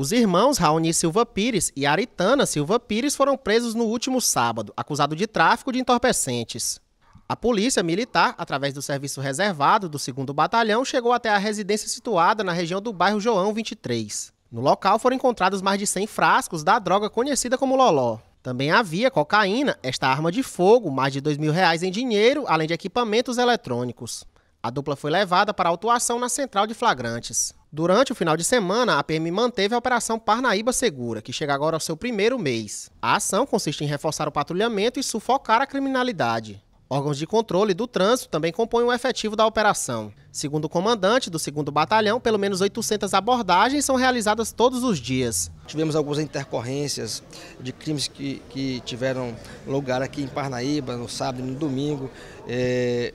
Os irmãos Raoni Silva Pires e Aritana Silva Pires foram presos no último sábado, acusados de tráfico de entorpecentes. A polícia militar, através do serviço reservado do 2 Batalhão, chegou até a residência situada na região do bairro João 23. No local foram encontrados mais de 100 frascos da droga conhecida como loló. Também havia cocaína, esta arma de fogo, mais de R$ 2 mil reais em dinheiro, além de equipamentos eletrônicos. A dupla foi levada para autuação na central de flagrantes. Durante o final de semana, a PM manteve a Operação Parnaíba Segura, que chega agora ao seu primeiro mês. A ação consiste em reforçar o patrulhamento e sufocar a criminalidade. Órgãos de controle do trânsito também compõem o efetivo da operação. Segundo o comandante do 2 Batalhão, pelo menos 800 abordagens são realizadas todos os dias. Tivemos algumas intercorrências de crimes que, que tiveram lugar aqui em Parnaíba, no sábado e no domingo. É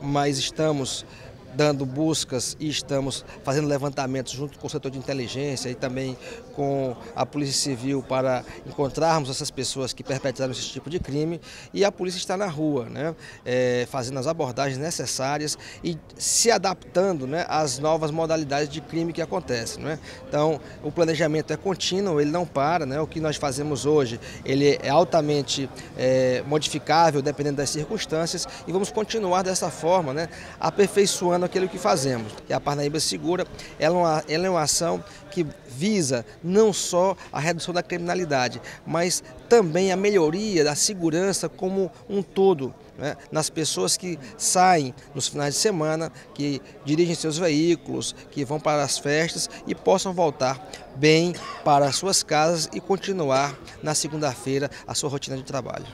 mas estamos dando buscas e estamos fazendo levantamentos junto com o setor de inteligência e também com a Polícia Civil para encontrarmos essas pessoas que perpetraram esse tipo de crime. E a polícia está na rua, né, é, fazendo as abordagens necessárias e se adaptando né, às novas modalidades de crime que acontecem. Né? Então, o planejamento é contínuo, ele não para. Né? O que nós fazemos hoje, ele é altamente é, modificável, dependendo das circunstâncias, e vamos continuar dessa forma, né, aperfeiçoando praticando aquilo que fazemos. E a Parnaíba é Segura ela é, uma, ela é uma ação que visa não só a redução da criminalidade, mas também a melhoria da segurança como um todo. Né? Nas pessoas que saem nos finais de semana, que dirigem seus veículos, que vão para as festas e possam voltar bem para suas casas e continuar na segunda-feira a sua rotina de trabalho.